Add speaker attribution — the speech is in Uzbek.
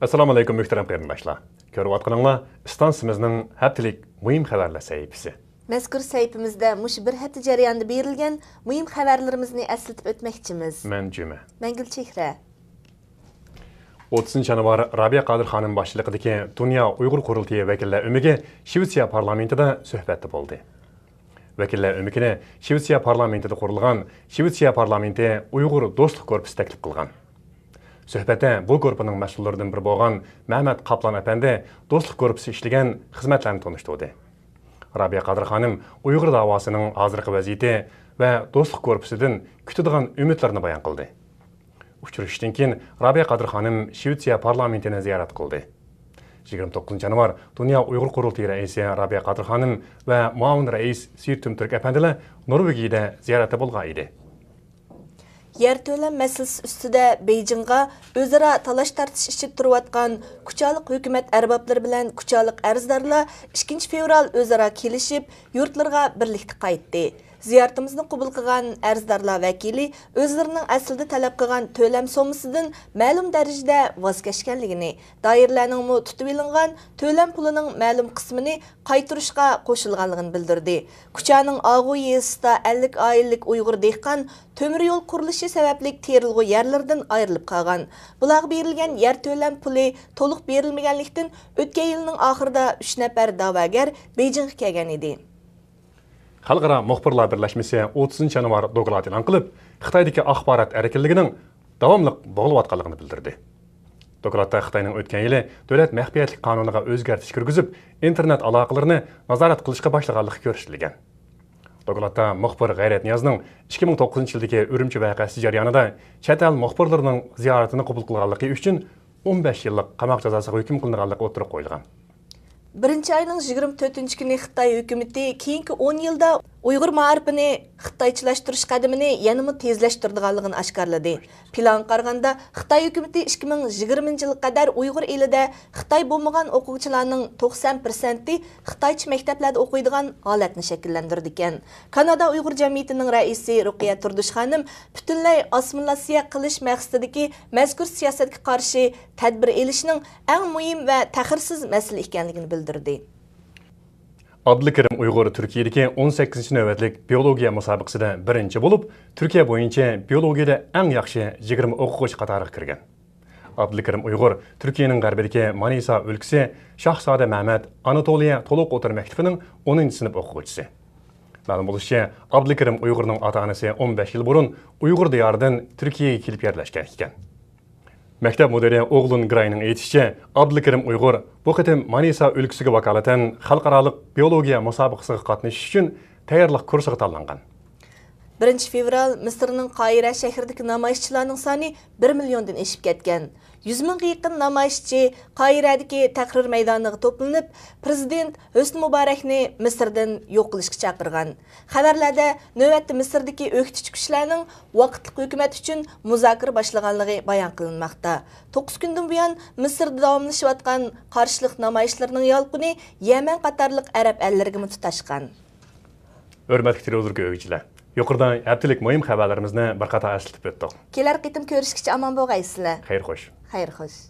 Speaker 1: Assalomu alaykum muhtaram qarindoshlar. Ko'rayotganinglar stansiyamizning haftalik muhim xabarlar sahifasi.
Speaker 2: Mazkur sahifamizda mush bir hafta jarayonida berilgan muhim xabarlarimizni eslatib o'tmoqchimiz. Men Juma. Men Gulchehra.
Speaker 1: 30 yanvar Rabiya Qodir xonim boshchiligidagi Dunyo Uyg'ur qurultiyi vakillar umiga Shvetsiya parlamentida suhbatda bo'ldi. Vakillar umigini Shvetsiya parlamentida qurilgan Shvetsiya parlamenti Uyg'ur do'stlik korpusi taklif qilgan. Сөйбәте бұл көрпінің мәшһүрләрдән бер болған Мәхмәт Қаплан әпәнде достық көрпсе эшләгән хезмәтләрен таныштырды. Рабия Кадыр ханым ұйғыр давасының азыркы вазиете ва достық корпусыдан күтүдөгөн үмүтлөрүн баян қылды. Учуруштан кийин Рабия Кадыр ханым Швеция парламентіне зиярат қылды. 29 январ Дүния ұйғыр курултайы рәисе Рабия Кадыр ханым ва муавин рәис Сиртүм Түрк әпәндиле Норвегияда зияраты болган еді.
Speaker 2: Ер төлем мәсіс үстіде Бейджинға өзіра талаш тартыш іші тұруатқан күчалық өкімет әрбаплар білән күчалық әріздарла 2 феврал өзіра келішіп, юртларға бірлікті қайтты. Зияртымыздың құбылқыған әрздарла вәкелі, вәкили әсілді тәләп қыған төләм сомысыдың мәлім дәріжді вазгәшкәлігіні. Дайырләнің мұ түтіп еліңған төләм пулының мәлім кысмын кайтырышка қошылғанлығын білдірді. Күчаның ағу есіста әлік айылық ұйғыр дейқан төмір yol qurilishi sababli terilg'u yerlardan ayrilib qolgan berilgan to'lam puli to'liq berilmaganlikdan o'tgan
Speaker 1: xalqaro muxbirlar birlashmasi 30 yanvar doklad e'lon qilib xitoydagi axborot erkinligining davomli bo'g'ilayotganligini bildirdi Докладта Xitoyning o'tgan yili davlat мәхбиятлік qonuniga o'zgartirish кіргізіп, internet aloqalarini nazorat qilishga башлығалық ko'rsatilgan. Докладта мұқпыр Ғайрет Ниязның 2009 жылдегі үрімші вәқәсі жарияныда чәтәл мұқпырларының ziyoratini qabul qilganligi uchun 15 yillik qamoq жазасыға hukm қылынғалық o'tirib qo'yilgan.
Speaker 2: Бірінші айның 24 күні Қытай үкіметі кейінгі 10 елді uyg'ur maarifini xitoychilashtirish qadamini yanama tezlashtirdiganligini oshkorladi plan qarganda xitoy hukumati ikki ming yigirmanchi yil qadar uyg'ur elida xitoy bo'lmagan o'quvchilarning to'qson prosenti xitoycha maktablarda o'qiydigan holatni shakllantirdi ekan kanada uyg'ur jamiyatining raisi ruqiya turdishxonim butunlay osmonlasiya qilish maqsadidagi mazkur siyosatga qarshi tadbir elishning eng muhim va taxirsiz masala ekanligini bildirdi
Speaker 1: Adlıkirim Uyg'ur Turkiyadagi 18-chi navbatlik biologiya musobaqasida birinchi bo'lib, Turkiya bo'yicha biologiyada eng yaxshi 20 o'quvchi qatoriga kirgan. Adlıkirim Uyg'ur Turkiyaning g'arbidagi Manisa o'lkasi Shahzoda Mehmet Anatoliya to'liq o'tir maktabining 10-sinf o'quvchisi. Ma'lum bo'lishicha, Adlıkirim Uyg'urning ota-onasi 15 yil burun Uyg'ur diyoridan Turkiyaga kelib yerlashgan ekan. Мәктәп мөдире ғырайының Грайның Абдылы Абдылкерим ұйғыр, бұл қытым Маниса үлгісігі вакалатын қалқаралық биология мұсабықсығы қатыныш үшін тәйірлік күрсіғы талланган.
Speaker 2: 1 fevral Misrning Qoyira shahridagi namoyishchilarning soni 1 milliondan oshib ketgan. 100 mingga yaqin namoyishchi Qoyiradagi Tahrir maydoniga to'planib, prezident Husn Muborakni Misrdan yo'q qilishga chaqirgan. Xabarlarda navbatdagi Misrdagi o'qituvchi kuchlarning vaqtli hukumat uchun muzokara boshlanganligi bayon qilinmoqda. 9 kundan buyon Misrda davomlashayotgan qarshilik namoyishlarining yolqini Yemen qatarliq arab ellariga mutashgan.
Speaker 1: Hörmətli televizor görücülər. yuqoridan haftalik muhim xabarlarimizni bir qator eslatib o'tdik
Speaker 2: kelar qitim ko'rishguncha aman bo'lg'aysizlar xayr xo'sh xayr xo'sh